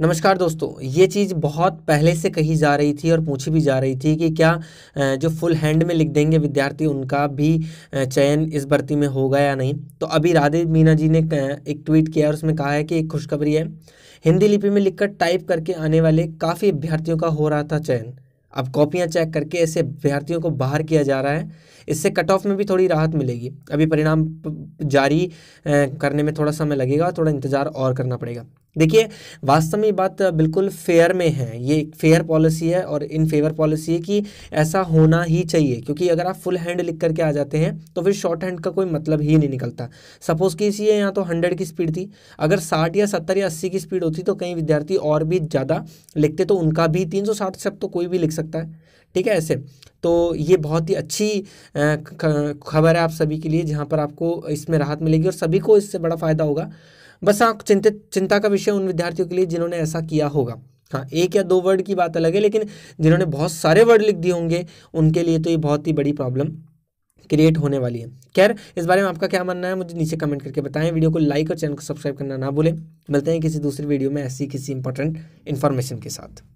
नमस्कार दोस्तों ये चीज़ बहुत पहले से कही जा रही थी और पूछी भी जा रही थी कि क्या जो फुल हैंड में लिख देंगे विद्यार्थी उनका भी चयन इस भर्ती में होगा या नहीं तो अभी राधे मीना जी ने एक ट्वीट किया और उसमें कहा है कि एक खुशखबरी है हिंदी लिपि में लिखकर टाइप करके आने वाले काफ़ी अभ्यर्थियों का हो रहा था चयन अब कॉपियाँ चेक करके ऐसे अभ्यर्थियों को बाहर किया जा रहा है इससे कट ऑफ में भी थोड़ी राहत मिलेगी अभी परिणाम जारी करने में थोड़ा समय लगेगा थोड़ा इंतज़ार और करना पड़ेगा देखिए वास्तव में बात बिल्कुल फेयर में है ये एक फेयर पॉलिसी है और इन फेवर पॉलिसी है कि ऐसा होना ही चाहिए क्योंकि अगर आप फुल हैंड लिख करके आ जाते हैं तो फिर शॉर्ट हैंड का कोई मतलब ही नहीं निकलता सपोज़ कि इसी यहाँ तो हंड्रेड की स्पीड थी अगर साठ या सत्तर या अस्सी की स्पीड होती तो कई विद्यार्थी और भी ज़्यादा लिखते तो उनका भी तीन सौ साठ शब्द तो कोई भी लिख सकता है ठीक है ऐसे तो ये बहुत ही अच्छी खबर है आप सभी के लिए जहाँ पर आपको इसमें राहत मिलेगी और सभी को इससे बड़ा फ़ायदा होगा बस हाँ चिंतित चिंता का विषय उन विद्यार्थियों के लिए जिन्होंने ऐसा किया होगा हाँ एक या दो वर्ड की बात अलग है लेकिन जिन्होंने बहुत सारे वर्ड लिख दिए होंगे उनके लिए तो ये बहुत ही बड़ी प्रॉब्लम क्रिएट होने वाली है खैर इस बारे में आपका क्या मानना है मुझे नीचे कमेंट करके बताएं वीडियो को लाइक और चैनल को सब्सक्राइब करना ना भूलें मिलते हैं किसी दूसरी वीडियो में ऐसी किसी इंपॉर्टेंट इन्फॉर्मेशन के साथ